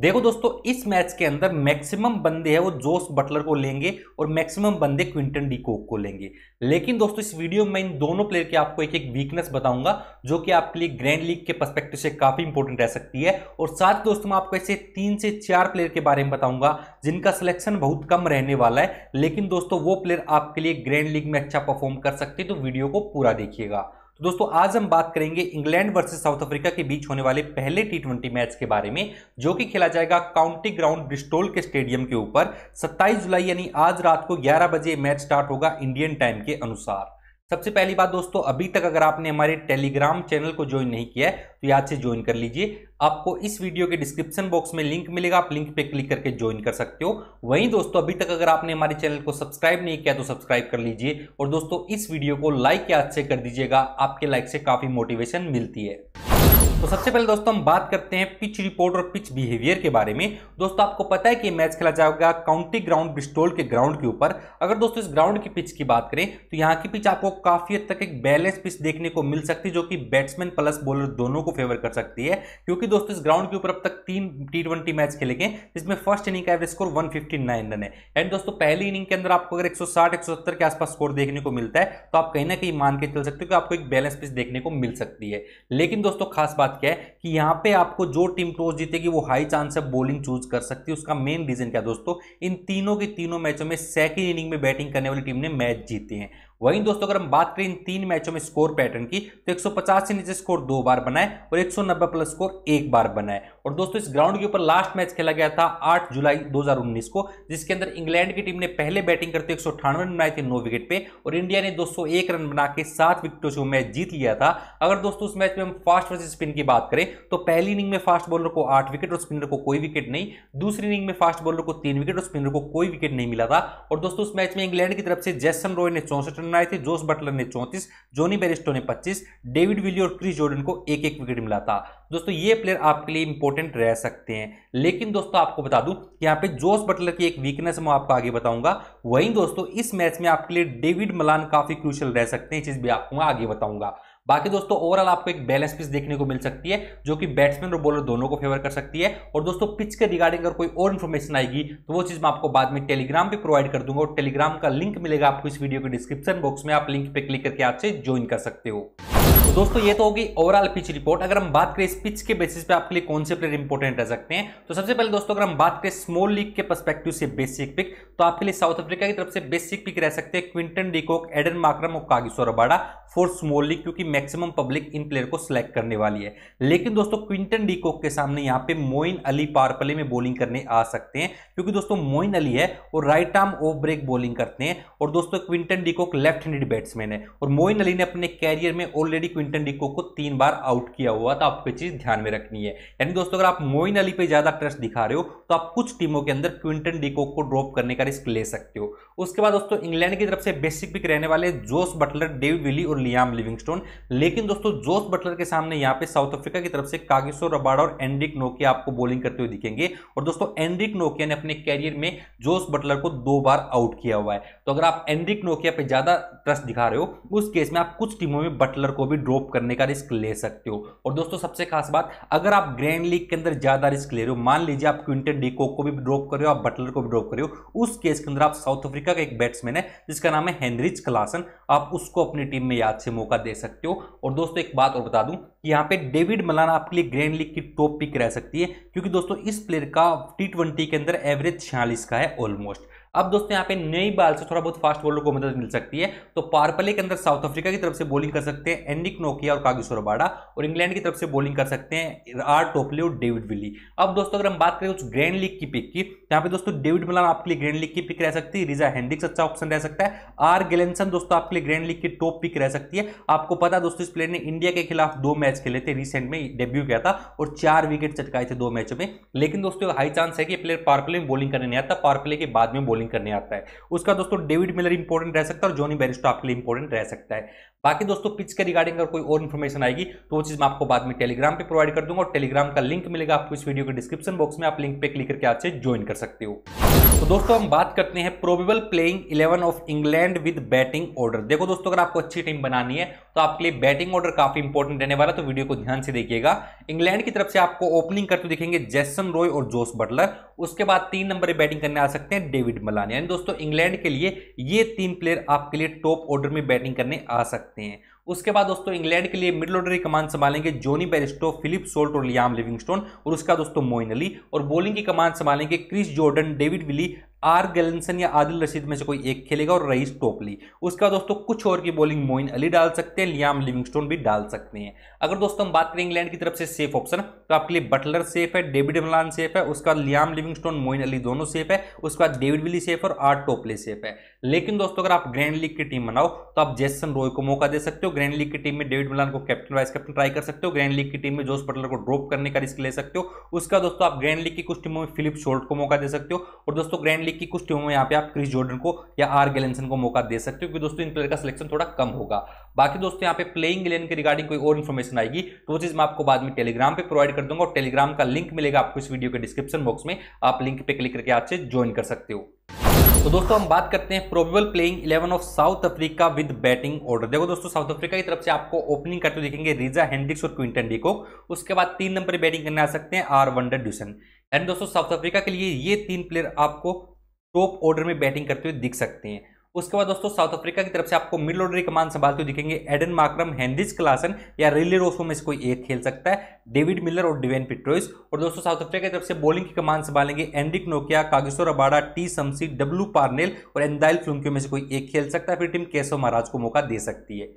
देखो दोस्तों इस मैच के अंदर मैक्सिमम बंदे हैं वो जोस बटलर को लेंगे और मैक्सिमम बंदे क्विंटन डी कोक को लेंगे लेकिन दोस्तों इस वीडियो में इन दोनों प्लेयर के आपको एक एक वीकनेस बताऊंगा जो कि आपके लिए ग्रैंड लीग के पर्सपेक्टिव से काफी इंपॉर्टेंट रह सकती है और साथ दोस्तों मैं आपको ऐसे तीन से चार प्लेयर के बारे में बताऊंगा जिनका सिलेक्शन बहुत कम रहने वाला है लेकिन दोस्तों वो प्लेयर आपके लिए ग्रैंड लीग में अच्छा परफॉर्म कर सकते हैं तो वीडियो को पूरा देखिएगा तो दोस्तों आज हम बात करेंगे इंग्लैंड वर्सेस साउथ अफ्रीका के बीच होने वाले पहले टी मैच के बारे में जो कि खेला जाएगा काउंटी ग्राउंड ब्रिस्टोल के स्टेडियम के ऊपर 27 जुलाई यानी आज रात को 11 बजे मैच स्टार्ट होगा इंडियन टाइम के अनुसार सबसे पहली बात दोस्तों अभी तक अगर आपने हमारे टेलीग्राम चैनल को ज्वाइन नहीं किया है तो याद से ज्वाइन कर लीजिए आपको इस वीडियो के डिस्क्रिप्शन बॉक्स में लिंक मिलेगा आप लिंक पे क्लिक करके ज्वाइन कर सकते हो वहीं दोस्तों अभी तक अगर आपने हमारे चैनल को सब्सक्राइब नहीं किया तो सब्सक्राइब कर लीजिए और दोस्तों इस वीडियो को लाइक याद से कर दीजिएगा आपके लाइक से काफ़ी मोटिवेशन मिलती है तो सबसे पहले दोस्तों हम बात करते हैं पिच रिपोर्ट और पिच बिहेवियर के बारे में दोस्तों आपको पता है कि मैच खेला जाएगा काउंटी ग्राउंड बिस्टोल के ग्राउंड के ऊपर अगर दोस्तों इस ग्राउंड की पिच की बात करें तो यहाँ की पिच आपको काफी हद तक एक बैलेंस पिच देखने को मिल सकती है जो कि बैट्समैन प्लस बॉलर दोनों को फेवर कर सकती है क्योंकि दोस्तों इस ग्राउंड के ऊपर अब तक तीन टी मैच खेले गए जिसमें फर्स्ट इनिंग का एवरेज स्कोर वन रन है एंड दोस्तों पहली इनिंग के अंदर आपको अगर सौ सत्तर के आसपास स्कोर देखने को मिलता है तो आप कहीं ना कहीं मान के चल सकते हो कि आपको एक बैलेंस पिच देखने को मिल सकती है लेकिन दोस्तों खास बात बात क्या है कि यहां पे आपको जो टीम टॉस जीतेगी वो हाई चांस है बॉलिंग चूज कर सकती है उसका मेन रीजन क्या दोस्तों इन तीनों के तीनों मैचों में सेकेंड इनिंग में बैटिंग करने वाली टीम ने मैच जीते हैं वहीं दोस्तों अगर हम बात करें इन तीन मैचों में स्कोर पैटर्न की तो 150 से नीचे स्कोर दो बार बनाए और 190 प्लस स्कोर एक बार बनाए और दोस्तों इस ग्राउंड के ऊपर लास्ट मैच खेला गया था 8 जुलाई 2019 को जिसके अंदर इंग्लैंड की टीम ने पहले बैटिंग करते एक सौ रन बनाए थे नौ विकेट पे और इंडिया ने दो रन बना के सात विकेटों से मैच जीत लिया था अगर दोस्तों उस मैच में हम फास्ट वर्सेज स्पिन की बात करें तो पहली इनिंग में फास्ट बॉलर को आठ विकेट और स्पिनर को कोई विकेट नहीं दूसरी इनिंग में फास्ट बॉलर को तीन विकेट और स्पिनर को कोई विकेट नहीं मिला था और दोस्तों उस मैच में इंग्लैंड की तरफ से जैसन रॉय ने चौसठ रन बनाए थे जोस बटलर ने चौंतीस जोनी बेरिस्टो ने पच्चीस डेविड विली और क्रिस जोर्डन को एक एक विकेट मिला था दोस्तों ये प्लेयर आपके लिए इंपॉर्टेंट रह सकते हैं लेकिन दोस्तों आपको बता दूं कि यहाँ पे जोस बटलर की एक वीकनेस मैं आपको आगे बताऊंगा वहीं दोस्तों इस मैच में आपके लिए डेविड मलान काफी क्रूशल रह सकते हैं चीज भी आपको मैं आगे बताऊंगा बाकी दोस्तों ओवरऑल आपको एक बैलेंस पिच देखने को मिल सकती है जो कि बैट्समैन और बॉलर दोनों को फेवर कर सकती है और दोस्तों पिच के रिगार्डिंग अगर कोई और इन्फॉर्मेशन आएगी तो वो चीज़ मैं आपको बाद में टेलीग्राम पे प्रोवाइड कर दूंगा और टेलीग्राम का लिंक मिलेगा आपको इस वीडियो के डिस्क्रिप्शन बॉक्स में आप लिंक पे क्लिक करके आपसे ज्वाइन कर सकते हो तो दोस्तों ये तो होगी ओवरऑल पिच रिपोर्ट अगर हम बात करें इस पिच के बेसिस पे आपके लिए कौन से प्लेयर इंपॉर्टेंट रह सकते हैं तो सबसे पहले दोस्तों अगर हम बात करें स्मॉल लीग के परस्पेक्टिव से बेसिक पिक तो आपके लिए साउथ अफ्रीका की तरफ से बेसिक पिक रह सकते हैं क्विंटन डिकोक एडन माक्रम और Kagiso Rabada for small league क्योंकि मैक्सिमम पब्लिक इन प्लेयर को सिलेक्ट करने वाली है लेकिन दोस्तों क्विंटन डिकोक के सामने यहाँ पे मोइन अली पारपले में बॉलिंग करने आ सकते हैं क्योंकि दोस्तों मोइन अली है और right arm off break bowling करते हैं और दोस्तों Quinton de Kock left handed batsman है और मोइन अली ने अपने कैरियर में ऑलरेडी क्विंटन डिको को तीन बार आउट किया हुआ था आपको चीज ध्यान में रखनी है यानी दोस्तों अगर आप मोइन अली पे ज्यादा ट्रस्ट दिखा रहे हो तो आप कुछ टीमों के अंदर क्विंटन डिको को ड्रॉप करने का रिस्क ले सकते हो उसके बाद दोस्तों इंग्लैंड की तरफ से बेसिक पिक रहने वाले जोस बटलर डेविड विली और लियाम लिविंगस्टोन लेकिन दोस्तों जोस बटलर के सामने यहाँ पे साउथ अफ्रीका की तरफ से कागेश्वर रबाड़ा और एंड्रिक नोकिया आपको बॉलिंग करते हुए दिखेंगे और दोस्तों एंड्रिक नोकिया ने अपने कैरियर में जोस बटलर को दो बार आउट किया हुआ है तो अगर आप एंड्रिक नोकिया पे ज्यादा ट्रस्ट दिखा रहे हो उस केस में आप कुछ टीमों में बटलर को भी ड्रॉप करने का रिस्क ले सकते हो और दोस्तों सबसे खास बात अगर आप ग्रैंड लीग के अंदर ज़्यादा रिस्क ले रहे हो मान लीजिए आप क्विंटन डिको को भी ड्रॉप कर रहे हो आप बटलर को भी ड्रॉप कर रहे हो उस केस के अंदर आप साउथ अफ्रीका का एक बैट्समैन है जिसका नाम है हेनरिच क्लासन आप उसको अपनी टीम में याद से मौका दे सकते हो और दोस्तों एक बात और बता दूं कि यहाँ पे डेविड मलाना आपके लिए ग्रैंड लीग की टॉप पिक रह सकती है क्योंकि दोस्तों इस प्लेयर का टी के अंदर एवरेज छियालीस का है ऑलमोस्ट अब दोस्तों यहाँ पे नई बाल से थोड़ा बहुत फास्ट बॉलर को मदद मिल सकती है तो पारपले के अंदर साउथ अफ्रीका की तरफ से बॉलिंग कर सकते हैं एंडिक नोकिया और कागेश्वर बाड़ा और इंग्लैंड की तरफ से बॉलिंग कर सकते हैं आर टोपले और डेविड विली अब दोस्तों अगर हम बात करें उस ग्रैंड लीग की पिक की तो यहाँ पे दोस्तों डेविड मिलान आपके लिए ग्रैंड लीग की पिक रह सकती है रिजा हैंडिक्स अच्छा ऑप्शन रह सकता है आर गेलेंसन दोस्तों आपके लिए ग्रैंड लीग की टॉप पिक रह सकती है आपको पता है दोस्तों इस प्लेयर ने इंडिया के खिलाफ दो मैच खेले थे रिसेंट में डेब्यू किया था और चार विकेट चटकाए थे दो मैचों में लेकिन दोस्तों हाई चांस है कि प्लेयर पार्पले में बॉलिंग करने नहीं आता पार्पले के बाद में बॉलिंग करने आता है उसका दोस्तों डेविड मिलर इंपॉर्टेंट रह सकता है और जॉनी बेरिस्टो आपके लिए इंपॉर्टेंट रह सकता है बाकी दोस्तों पिच के रिगार्डिंग अगर कोई और इन्फॉर्मेशन आएगी तो वो चीज़ मैं आपको बाद में टेलीग्राम पे प्रोवाइड कर दूंगा और टेलीग्राम का लिंक मिलेगा आपको इस वीडियो के डिस्क्रिप्शन बॉक्स में आप लिंक पे क्लिक करके आज से ज्वाइन कर सकते हो तो दोस्तों हम बात करते हैं probable playing eleven of England with batting order देखो दोस्तों अगर आपको अच्छी टीम बनानी है तो आपके लिए बैटिंग ऑर्डर काफी इंपॉर्टेंट रहने वाला तो वीडियो को ध्यान से देखिएगा इंग्लैंड की तरफ से आपको ओपनिंग करते दिखेंगे जैसन रॉय और जोस बटलर उसके बाद तीन नंबर बैटिंग करने आ सकते हैं डेविड मलान यानी दोस्तों इंग्लैंड के लिए ये तीन प्लेयर आपके लिए टॉप ऑर्डर में बैटिंग करने आ सकते हैं सकते हैं उसके बाद दोस्तों इंग्लैंड के लिए मिडल ऑर्डर की कमान संभालेंगे जोनी बेरिस्टो फिलिप सोल्ट और लियाम लिविंगस्टोन और उसका दोस्तों मोइन अली और बॉलिंग की कमान संभालेंगे Chris Jordan David Willey R Gleeson या आदिल रशीद में से कोई एक खेलेगा और रईस टोपली उसका दोस्तों कुछ और की बॉलिंग मोइन अली डाल सकते हैं लियाम लिविंगस्टोन भी डाल सकते हैं अगर दोस्तों हम बात करें इंग्लैंड की तरफ से सेफ ऑप्शन तो आपके लिए बटलर सेफ है डेविड मलान सेफ है उसका लियाम लिविंगस्टोन मोइन अली दोनों सेफ है उसके बाद डेविड विली सेफ और आर टोपली सेफ है लेकिन दोस्तों अगर आप ग्रैंड लीग की टीम बनाओ तो आप जेसन रॉय को मौका दे सकते हो ग्रैंड लीग की टीम में डेविड मलान को कैप्टन वाइस कैप्टन ट्राई कर सकते हो ग्रैंड लीग की टीम में जोस बटलर को ड्रॉप करने का रिस्क ले सकते हो उसका दोस्तों आप ग्रैंड लीग की कुछ टीमों में फिलिप शोल्ट को मौका दे सकते हो और दोस्तों ग्रैंड लीग की कुछ टीमों में यहाँ पे आप क्रिस जॉर्डन को या आर गैलेंसन को मौका दे सकते हो क्योंकि दोस्तों इन प्लेयर का सिलेक्शन थोड़ा कम होगा बाकी दोस्तों यहाँ पे प्लेइंग इलेवन के रिगार्डिंग कोई और इन्फॉर्मेशन आएगी तो वो चीज़ मैं आपको बाद में टेलीग्राम पर प्रोवाइड कर दूंगा और टेलीग्राम का लिंक मिलेगा आपको इस वीडियो के डिस्क्रिप्शन बॉक्स में आप लिंक पर क्लिक करके आपसे ज्वाइन कर सकते हो तो दोस्तों हम बात करते हैं probable playing 11 of South Africa with batting order देखो दोस्तों साउथ अफ्रीका की तरफ से आपको ओपनिंग करते हुए देखेंगे रीजा हेंड्रिक्स और क्विंटन डी को उसके बाद तीन नंबर बैटिंग करने आ सकते हैं आर वंडर ड्यूसन एंड दोस्तों साउथ अफ्रीका के लिए ये तीन प्लेयर आपको टॉप ऑर्डर में बैटिंग करते हुए दिख सकते हैं उसके बाद दोस्तों साउथ अफ्रीका की तरफ से आपको मिड ऑर्डर कमान संभालते हुए दिखेंगे एडन माक्रम हैंडिज क्लासन या रिले रोसो में से कोई एक खेल सकता है डेविड मिलर और डिवेन पिट्रोइस और दोस्तों साउथ अफ्रीका की तरफ से बॉलिंग की कमान संभालेंगे एंड्रिक नोकिया Kagiso Rabada T Shamsi W Parnell और एंदाइल फ्लूंकियो में से कोई एक खेल सकता है फिर टीम केशव महाराज को मौका दे सकती है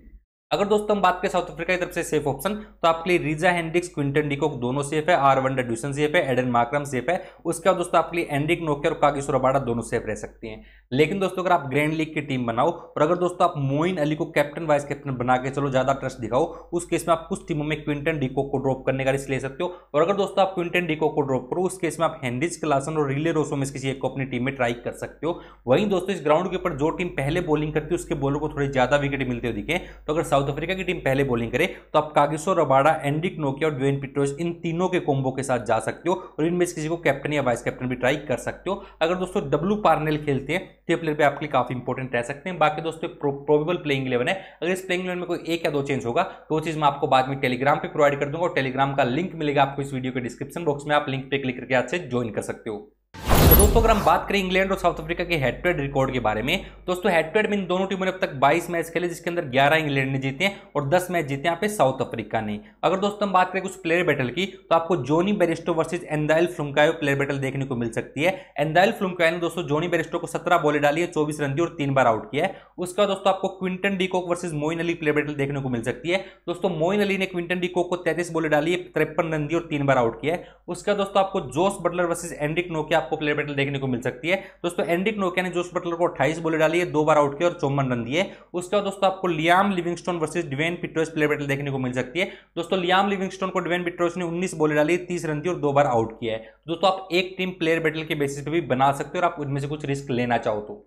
अगर दोस्तों हम बात करें साउथ अफ्रीका की तरफ से सेफ ऑप्शन तो आपके लिए रीजा हेनरिक्स क्विंटन डिकोक दोनों सेफ है आर वन रेड्यूसन सेफ है एडन माक्रम सेफ है उसके बाद दोस्तों आपके लिए एंड्रिक नोके और कागी सुराबाड़ा दोनों सेफ रह सकती हैं लेकिन दोस्तों अगर आप ग्रैंड लीग की टीम बनाओ और अगर दोस्तों आप मोइन अली को कैप्टन वाइस कैप्टन बना के चलो ज्यादा ट्रस्ट दिखाओ उस केस में आप कुछ टीमों में क्विंटन डिको को ड्रॉप करने का रिस्क ले सकते हो और अगर दोस्तों आप क्विंटन डिको को ड्रॉप करो उस केस में आप हेनरिच क्लासन और रिले रोसो में किसी एक को अपनी टीम में ट्राई कर सकते हो वहीं दोस्तों इस ग्राउंड के ऊपर जो टीम पहले बॉलिंग करती है उसके बॉलर को थोड़ी ज्यादा विकेट मिलते हुए दिखे तो अगर साउथ साउथ अफ्रीका की टीम पहले बॉलिंग करे तो आप कागिसो रबाड़ा एंडिक नोकिया और ड्वेन पिट्रोज इन तीनों के कोम्बो के साथ जा सकते हो और इनमें से किसी को कैप्टन या वाइस कैप्टन भी ट्राई कर सकते हो अगर दोस्तों डब्लू पार्नेल खेलते हैं तो ये प्लेयर पर आपके लिए काफी इंपॉर्टेंट रह सकते हैं बाकी दोस्तों प्रोबेबल प्लेइंग इलेवन है अगर इस प्लेइंग इलेवन में कोई एक या दो चेंज होगा तो चीज मैं आपको बाद में टेलीग्राम पर प्रोवाइड कर दूंगा और टेलीग्राम का लिंक मिलेगा आपको इस वीडियो के डिस्क्रिप्शन बॉक्स में आप लिंक पर क्लिक करके आज से ज्वाइन कर सकते हो दोस्तों अगर हम बात करें इंग्लैंड और साउथ अफ्रीका के हेड टू रिकॉर्ड के बारे में दोस्तों हेड टू में इन दोनों टीमों ने अब तक 22 मैच खेले जिसके अंदर 11 इंग्लैंड ने जीते हैं और 10 मैच जीते हैं यहाँ पे साउथ अफ्रीका ने अगर दोस्तों हम बात करें कुछ प्लेयर बैटल की तो आपको Jonny Bairstow versus Andile Phehlukwayo player battle देखने को मिल सकती है एंदाइल फ्लुमकायो ने दोस्तों जोनी बेरिस्टो को सत्रह बॉले डाली है चौबीस रन दी और तीन बार आउट किया है उसका दोस्तों आपको Quinton de Kock versus Moeen Ali player battle देखने को मिल सकती है दोस्तों मोइन अली ने क्विंटन डीकोक को तैतीस बॉले डाली है तिरपन रन दी और तीन बार आउट किया है उसका दोस्तों आपको जोस बटलर वर्सेज एंडिक नोकिया आपको प्लेयर बैटल बटलर देखने को मिल सकती है दोस्तों एंडिक नोकिया ने जोस बटलर को अट्ठाईस बोले डाली है दो बार आउट किया और चौवन रन दिए उसके बाद दोस्तों आपको Liam Livingstone versus Dwaine Pretorius player battle देखने को मिल सकती है दोस्तों लियाम लिविंगस्टोन को डिवेन पिट्रोस ने उन्नीस बोले डाली तीस रन दी और दो बार आउट किया है दोस्तों आप एक टीम प्लेयर बैटल के बेसिस पे भी बना सकते हो और आप उनमें से कुछ रिस्क लेना चाहो तो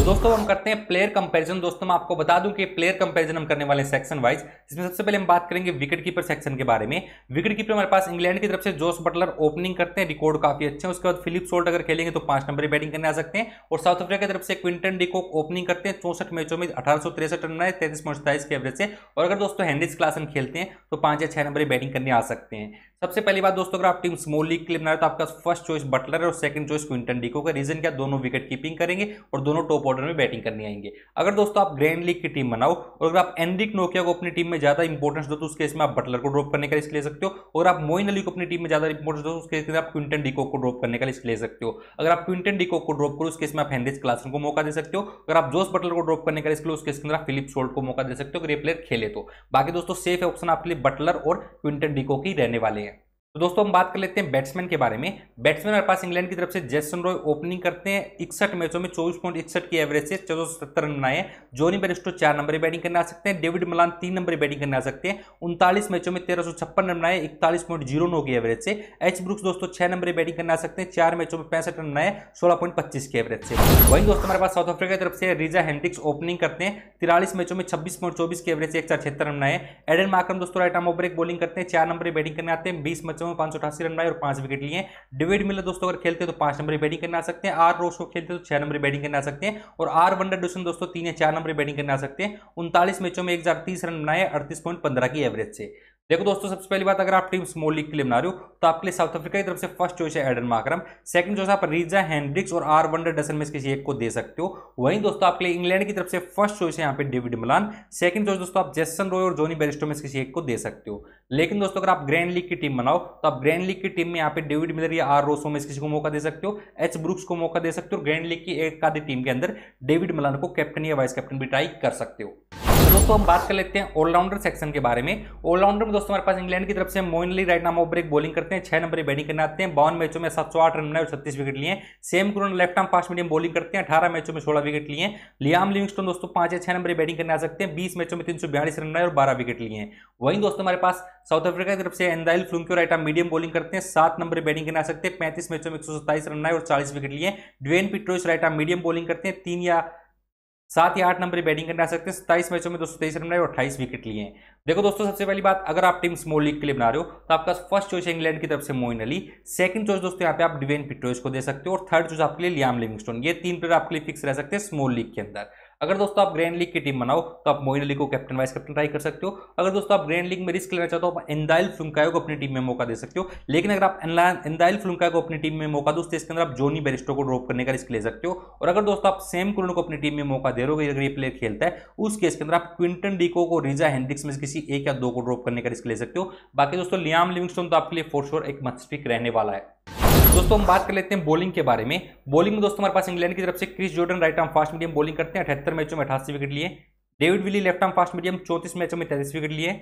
तो दोस्तों हम करते हैं प्लेयर कंपैरिजन दोस्तों मैं आपको बता दूं कि प्लेयर कंपैरिजन हम करने वाले हैं सेक्शन वाइज इसमें सबसे पहले हम बात करेंगे विकेट कीपर सेक्शन के बारे में विकेट कीपर हमारे पास इंग्लैंड की तरफ से जोस बटलर ओपनिंग करते हैं रिकॉर्ड काफी अच्छे हैं उसके बाद फिलिप सोल्ट अगर खेलेंगे तो पांच नंबर बैटिंग करने आ सकते हैं और साउथ अफ्रीका की तरफ से क्विंटन डिकोक ओपनिंग करते हैं चौसठ मैचों में अठारह रन बनाए तैतीस पॉइंट के एवरेज से और अगर दोस्तों हैंडिस क्लासन खेलते हैं तो पांच या छह नंबर बैटिंग करने आ सकते हैं सबसे पहली बात दोस्तों अगर आप टीम स्मॉल लीग के लिए बना रहे तो आपका फर्स्ट चॉइस बटलर है और सेकंड चॉइस क्विंटन डीको का रीजन क्या दोनों विकेट कीपिंग करेंगे और दोनों टॉप ऑर्डर में बैटिंग करने आएंगे अगर दोस्तों आप ग्रैंड लीग की टीम बनाओ और अगर आप एनरिक नोकिया को अपनी टीम में ज्यादा इंपॉर्टेंस दो तो उस केस में आप बटलर को ड्रॉप करने का इसलिए ले सकते हो और आप मोइन अली को अपनी टीम में ज्यादा इंपॉर्टेंस दो तो उस आप क्विंटन डिको को ड्रॉप करने का इसके ले सकते हो अगर आप क्विंटन डीको को ड्रॉप करो उस केस में आप हेनरिज क्लासन को मौका दे सकते हो अगर आप जोस बटलर को ड्रॉप करने का इसके लो उस केस के अंदर आप फिलिप शोल्ड को मौका दे सकते हो अगर ये प्लेयर खेले तो बाकी दोस्तों सेफ ऑप्शन आपके लिए बटलर और क्विंटन डीको की रहने वाले हैं तो दोस्तों हम बात कर लेते हैं बैट्समैन के बारे में बैट्समैन हमारे पास इंग्लैंड की तरफ से जैसन रॉय ओपनिंग करते हैं इकसठ मैचों में चौबीस पॉइंट इकसठ की एवरेज से चौदह सौ सत्तर रन बनाए जोनी बेरिस्टो चार नंबर बैटिंग करने आ सकते हैं डेविड मलान तीन नंबर बैटिंग करने आ सकते हैं उनतालीस मैचों में तेरह सौ छप्पन रन बनाए इकतालीस पॉइंट जीरो नौ की एवरेज से एच ब्रुक्स दोस्तों छह नंबर बैटिंग करने आ सकते हैं चार मैचों में पैंसठ रन बनाए सोलह पॉइंट पच्चीस की एवरेज से वहीं दोस्तों हमारे पास साउथ अफ्रीका की तरफ से रिजा हेंड्रिक्स ओपनिंग करते हैं तिरालीस मैचों में छब्बीस पॉइंट चौबीस की एवरेज से एक सौ छिहत्तर रन बनाए एडन मार्कम दोस्तों राइट आर्म ओवर एक बॉलिंग करते हैं चार नंबर बैटिंग करने आते हैं बीस मैच खर्चे में पाँच रन बनाए और पांच विकेट लिए डिविड मिलर दोस्तों अगर खेलते तो पांच नंबर बैटिंग करने आ सकते हैं आर रोस को खेलते तो छह नंबर बैटिंग करने आ सकते हैं और आर वनडर दोस्तों तीन या चार नंबर बैटिंग करने आ सकते हैं उनतालीस मैचों में एक रन बनाए अड़तीस की एवरेज से देखो दोस्तों सबसे पहली बात अगर आप टीम स्मॉल लीग के लिए बना रहे हो तो आपके लिए साउथ अफ्रीका की तरफ से फर्स्ट चॉइस है एडन माक्रम सेकंड चॉइस आप रीजा हैंड्रिक्स और आर वंडर डसन में किसी एक को दे सकते हो वहीं दोस्तों आपके लिए इंग्लैंड की तरफ से फर्स्ट चॉइस है यहाँ पे डेविड मिलान सेकंड चॉइस दोस्तों आप जेसन रॉय और जोनी बेरिस्टो में किसी एक को दे सकते हो लेकिन दोस्तों अगर आप ग्रैंड लीग की टीम बनाओ तो आप ग्रैंड लीग की टीम में यहाँ पे डेविड मिलर या आर रोसो में किसी को मौका दे सकते हो एच ब्रुक्स को मौका दे सकते हो ग्रैंड लीग की एक आधी टीम के अंदर डेविड मिलान को कैप्टन या वाइस कैप्टन भी ट्राई कर सकते हो दोस्तों हम बात कर लेते हैं ऑलराउंडर सेक्शन के बारे में ऑलराउंडर में दोस्तों हमारे पास इंग्लैंड की तरफ से मोइन अली राइट नाम ओवर एक बॉलिंग करते हैं छह नंबर बैटिंग करने आते हैं बावन मैचों में सात सौ रन बनाए और छत्तीस विकेट लिए Sam Curran left arm fast medium bowling करते हैं अठारह मैचों में सोलह विकेट लिए लियाम लिविंगस्टोन दोस्तों पांच या छह नंबर बैटिंग करने आ सकते हैं बीस मैचों में तीन सौ बयालीस रन बनाए और बारह विकेट लिए हैं वहीं दोस्तों हमारे पास साउथ अफ्रीका की तरफ से Andile Phehlukwayo right arm medium bowling करते हैं सात नंबर बैटिंग करने आ सकते हैं पैंतीस मैचों में एक सौ सत्ताईस रन बनाए और चालीस विकेट लिए Dwaine Pretorius right arm medium bowling करते हैं तीन या सात या आठ नंबर की बैटिंग करने आ सकते हैं सत्ताईस मैचों में दो रन बनाए और अट्ठाईस विकेट लिए हैं देखो दोस्तों सबसे पहली बात अगर आप टीम स्मॉल लीग के लिए बना रहे हो तो आपका फर्स्ट चॉइस है इंग्लैंड की तरफ से मोइन अली सेकंड चॉइस दोस्तों यहाँ पे आप डिवेन पिट्रोज को दे सकते हो और थर्ड चॉइस आपके लिए लियाम लिविंगस्टोन ये तीन प्लेयर आपके लिए फिक्स रह सकते हैं स्मॉल लीग के अंदर अगर दोस्तों आप ग्रैंड लीग की टीम बनाओ तो आप मोइन अली को कैप्टन वाइस कैप्टन ट्राई कर सकते हो अगर दोस्तों आप ग्रैंड लीग में रिस्क लेना चाहते हो तो आप इंदाइल फ्लुमकायो को अपनी टीम में मौका दे सकते हो लेकिन अगर आप इंदाइल फ्लुमकायो को अपनी टीम में मौका दो तो इसके अंदर आप जोनी बेरिस्टो को ड्रॉप करने का रिस्क ले सकते हो और अगर दोस्तों आप सेम कुरन को अपनी टीम में मौका दे रहे हो अगर ये प्लेयर खेलता है उस केस के अंदर आप क्विंटन डीको को रिजा हेंड्रिक्स में किसी एक या दो को ड्रॉप करने का रिस्क ले सकते हो बाकी दोस्तों लियाम लिविंगस्टोन तो आपके लिए फोर श्योर एक मस्ट रहने वाला है दोस्तों हम बात कर लेते हैं बॉलिंग के बारे में बॉलिंग में दोस्तों हमारे पास इंग्लैंड की तरफ से Chris Jordan right arm fast medium bowling करते हैं अठहत्तर मैचों में अठासी विकेट लिए David Willey left arm fast medium चौतीस मैचों में तैतीस विकेट लिए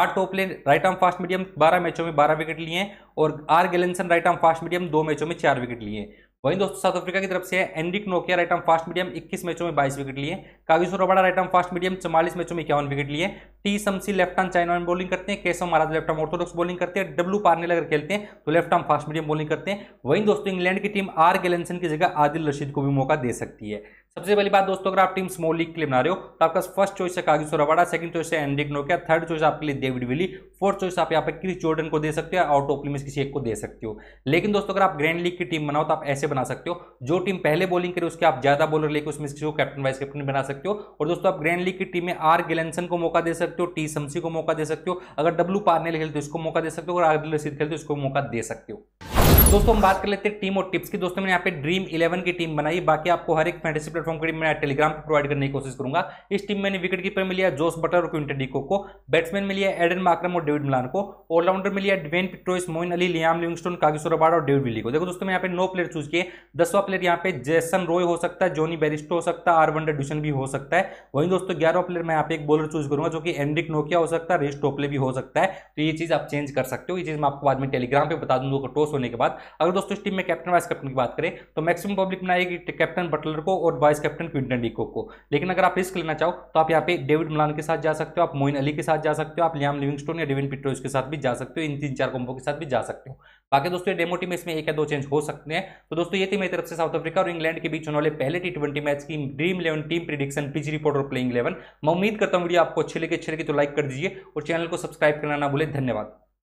आर टोपले राइट आर्म फास्ट मीडियम बारह मैचों में बारह विकेट लिए और R Gleeson right arm fast medium दो मैचों में चार विकेट लिए वहीं दोस्तों साउथ अफ्रीका की तरफ से एनरिक नोकिया राइट आर्म फास्ट मीडियम 21 मैचों में 22 विकेट लिए Kagiso Rabada right arm fast medium 44 मैचों में इक्यावन विकेट लिए T Shamsi left arm chinaman bowling करते हैं Keshav Maharaj left arm orthodox bowling करते हैं डब्लू पारनेल अगर खेलते हैं तो left arm fast medium bowling करते हैं वहीं दोस्तों इंग्लैंड की टीम आर गैलेंसन की जगह आदिल रशीद को भी मौका दे सकती है सबसे पहली बात दोस्तों अगर आप टीम स्मॉल लीग के लिए बना रहे हो तो आपका फर्स्ट चॉइस है कागज रवाडा सेकंड चॉइस है एनडिक नोकिया थर्ड चॉइस आपके लिए डेविड विली फोर्थ चॉइस आप यहाँ पे क्रिस जॉर्डन को दे सकते हो आउट ओपनिंग में किसी एक को दे सकते हो लेकिन दोस्तों अगर आप ग्रैंड लीग की टीम बनाओ तो आप ऐसे बना सकते हो जो टीम पहले बॉलिंग करे उसके आप ज्यादा बॉलर लेकर उसमें किसी को कैप्टन वाइस कैप्टन बना सकते हो और दोस्तों आप ग्रैंड लीग की टीम में आर गिलेंसन को मौका दे सकते हो टी समसी को मौका दे सकते हो अगर डब्लू पार्ने खेलते हो उसको मौका दे सकते हो और आदिल रशीद खेलते हो उसको मौका दे सकते हो दोस्तों हम बात कर लेते हैं टीम और टिप्स की दोस्तों मैंने यहाँ पे ड्रीम इलेवन की टीम बनाई बाकी आपको हर एक फैंटेसी प्लेटफॉर्म की मैं टेलीग्राम पर प्रोवाइड करने की कोशिश करूंगा इस टीम मैंने विकेट कीपर में लिया जोस बटर और क्विंटन डिको को बैट्समैन में लिया एडन माक्रम और डेविड मिलान को ऑलराउंडर में लिया Dwaine Pretorius Moeen Ali Liam Livingstone Kagiso Rabada और डेविड विली को देखो दोस्तों मैं यहाँ पे नौ प्लेयर चूज किए दसवा प्लेयर यहाँ पे जैसन रॉय हो सकता है जोनी बेरिस्टो हो सकता है आर वंडर भी हो सकता है वहीं दोस्तों ग्यारह प्लेयर मैं यहाँ पे एक बॉलर चूज करूंगा जो कि एंड्रिक नोकिया हो सकता है रेस्ट टोपले भी हो सकता है तो ये चीज आप चेंज कर सकते हो ये चीज मैं आपको बाद में टेलीग्राम पर बता दूंगा टॉस होने के बाद अगर दोस्तों इस टीम में कैप्टन वाइस कैप्टन की बात करें तो मैक्सिमम पब्लिक बनाएगी कैप्टन बटलर को और वाइस कैप्टन क्विंटन डीको को लेकिन अगर आप रिस्क लेना चाहो तो आप यहाँ पे डेविड मलान के साथ जा सकते हो आप मोइन अली के साथ जा सकते हो आप लियाम लिविंगस्टोन या डेविन पिट्रोज के साथ भी जा सकते हो इन तीन चार कॉम्बो के साथ भी जा सकते हो बाकी दोस्तों डेमो टीम इसमें एक या दो चेंज हो सकते हैं तो दोस्तों ये थी मेरी तरफ से साउथ अफ्रीका और इंग्लैंड के बीच होने वाले पहले टी ट्वेंटी मैच की dream eleven team prediction pitch report और प्लेइंग इलेवन मैं उम्मीद करता हूँ वीडियो आपको अच्छे लगे अच्छे लगे तो लाइक कर दीजिए और चैनल को सब्सक्राइब करना ना भूले धन्यवाद